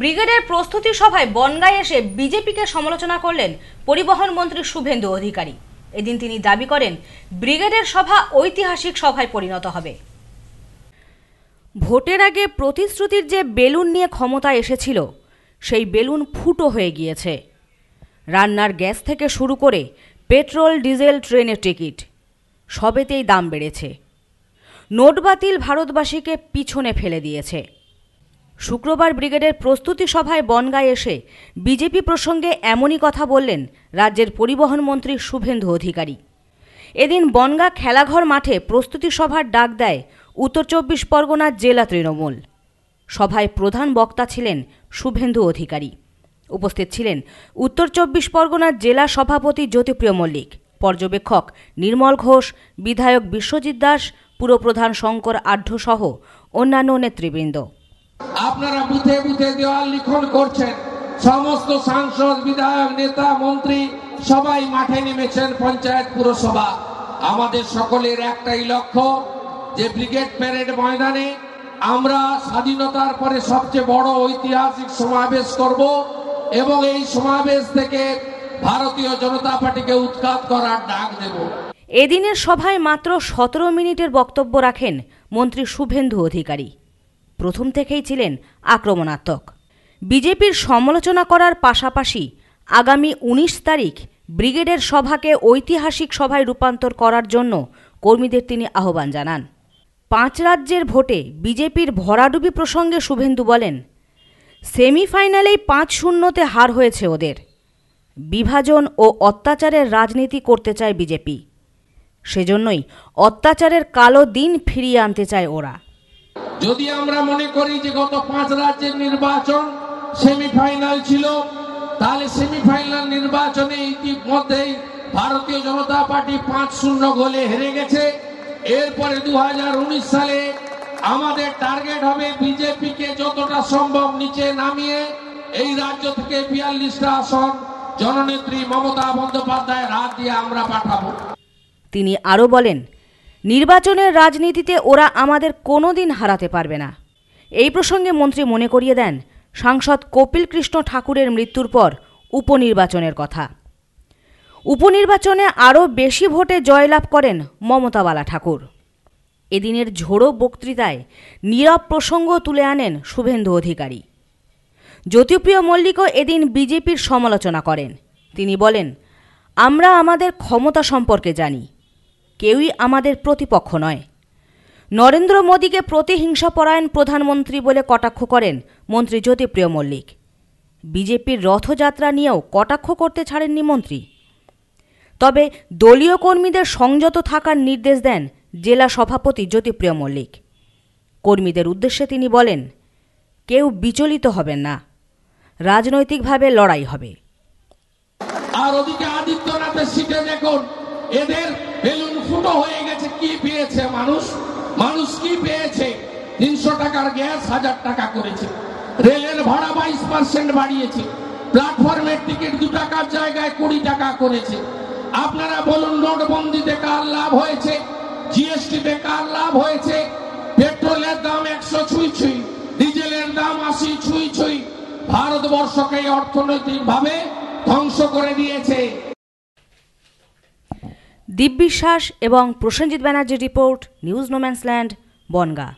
ব্রিগেডের প্রস্তুতি সভায় বনগাঁয় এসে বিজেপিকে সমালোচনা করলেন পরিবহন মন্ত্রী শুভেন্দু অধিকারী এদিন তিনি দাবি করেন ব্রিগেডের সভা ঐতিহাসিক সভায় পরিণত হবে ভোটের আগে প্রতিশ্রুতির যে বেলুন নিয়ে ক্ষমতা এসেছিল সেই বেলুন ফুটো হয়ে গিয়েছে রান্নার গ্যাস থেকে শুরু করে পেট্রোল ডিজেল ট্রেনের টিকিট সবেতেই দাম বেড়েছে নোট বাতিল ভারতবাসীকে পিছনে ফেলে দিয়েছে শুক্রবার ব্রিগেডের প্রস্তুতি সভায় বনগায় এসে বিজেপি প্রসঙ্গে এমনই কথা বললেন রাজ্যের পরিবহন মন্ত্রী শুভেন্দু অধিকারী এদিন বনগা খেলাঘর মাঠে প্রস্তুতি সভার ডাক দেয় উত্তর চব্বিশ পরগনার জেলা তৃণমূল সভায় প্রধান বক্তা ছিলেন শুভেন্দু অধিকারী উপস্থিত ছিলেন উত্তর চব্বিশ পরগনার জেলা সভাপতি জ্যোতিপ্রিয় মল্লিক পর্যবেক্ষক নির্মল ঘোষ বিধায়ক বিশ্বজিৎ দাস পুরপ্রধান শঙ্কর আঢ্যসহ অন্যান্য নেতৃবৃন্দ আপনারা বুথে বুথে দেওয়াল লিখন করছেন সমস্ত সাংসদ বিধায়ক নেতা মন্ত্রী সবাই মাঠে নেমেছেন পঞ্চায়েত পুরসভা আমাদের সকলের একটাই লক্ষ্য যে ব্রিগেড প্যারেড ময়দানে আমরা স্বাধীনতার পরে সবচেয়ে বড় ঐতিহাসিক সমাবেশ করব এবং এই সমাবেশ থেকে ভারতীয় জনতা পার্টিকে উৎখাত করার ডাক দেব এদিনের সভায় মাত্র সতেরো মিনিটের বক্তব্য রাখেন মন্ত্রী শুভেন্দু অধিকারী প্রথম থেকেই ছিলেন আক্রমণাত্মক বিজেপির সমালোচনা করার পাশাপাশি আগামী ১৯ তারিখ ব্রিগেডের সভাকে ঐতিহাসিক সভায় রূপান্তর করার জন্য কর্মীদের তিনি আহ্বান জানান পাঁচ রাজ্যের ভোটে বিজেপির ভরাডুবি প্রসঙ্গে শুভেন্দু বলেন সেমিফাইনালেই পাঁচ শূন্যতে হার হয়েছে ওদের বিভাজন ও অত্যাচারের রাজনীতি করতে চায় বিজেপি সেজন্যই অত্যাচারের কালো দিন ফিরিয়ে আনতে চায় ওরা যদি আমরা মনে করি যে গত পাঁচ রাজ্যের নির্বাচন সেমিফাইনাল ছিল তাহলে সেমিফাইনাল নির্বাচনে ইতিমধ্যেই ভারতীয় জনতা পার্টি পাঁচ শূন্য গোলে হেরে গেছে এরপরে দু সালে আমাদের টার্গেট হবে বিজেপিকে যতটা সম্ভব নিচে নামিয়ে এই রাজ্য থেকে বিয়াল্লিশটা আসন জননেত্রী মমতা বন্দ্যোপাধ্যায় হাত দিয়ে আমরা পাঠাবো তিনি আরো বলেন নির্বাচনের রাজনীতিতে ওরা আমাদের কোনো দিন হারাতে পারবে না এই প্রসঙ্গে মন্ত্রী মনে করিয়ে দেন সাংসদ কপিল কৃষ্ণ ঠাকুরের মৃত্যুর পর উপনির্বাচনের কথা উপনির্বাচনে আরও বেশি ভোটে জয়লাভ করেন মমতাবালা ঠাকুর এদিনের ঝোড়ো বক্তৃতায় নীরব প্রসঙ্গ তুলে আনেন শুভেন্দু অধিকারী জ্যোতিপ্রিয় মল্লিকও এদিন বিজেপির সমালোচনা করেন তিনি বলেন আমরা আমাদের ক্ষমতা সম্পর্কে জানি কেউই আমাদের প্রতিপক্ষ নয় নরেন্দ্র মোদীকে প্রতিহিংসাপরায়ণ প্রধানমন্ত্রী বলে কটাক্ষ করেন মন্ত্রী জ্যোতিপ্রিয় মল্লিক বিজেপির রথযাত্রা নিয়েও কটাক্ষ করতে ছাড়েননি মন্ত্রী তবে দলীয় কর্মীদের সংযত থাকার নির্দেশ দেন জেলা সভাপতি জ্যোতিপ্রিয় মল্লিক কর্মীদের উদ্দেশ্যে তিনি বলেন কেউ বিচলিত হবেন না রাজনৈতিকভাবে লড়াই হবে আর ওদিকে আদিত্যনাথের সিটে দেখুন এদের ছোট হয়ে গেছে কি পেয়েছে মানুষ মানুষ কি পেয়েছে তিনশো টাকার গ্যাস হাজার টাকা করেছে রেলের ভাড়া বাইশ পার্সেন্ট বাড়িয়েছে প্ল্যাটফর্মের টিকিট দু টাকার জায়গায় কুড়ি টাকা করেছে আপনারা বলুন নোটবন্দিতে কার লাভ হয়েছে জিএসটিতে কার লাভ হয়েছে পেট্রোলের দাম একশো ছুঁই ছুঁই ডিজেলের দাম আশি ছুঁই ছুঁই ভারতবর্ষকে অর্থনৈতিকভাবে ধ্বংস করে দিয়েছে দীপ বিশ্বাস এবং প্রসেনজিৎ ব্যানার্জির রিপোর্ট নিউজ নোম্যান্সল্যান্ড বনগা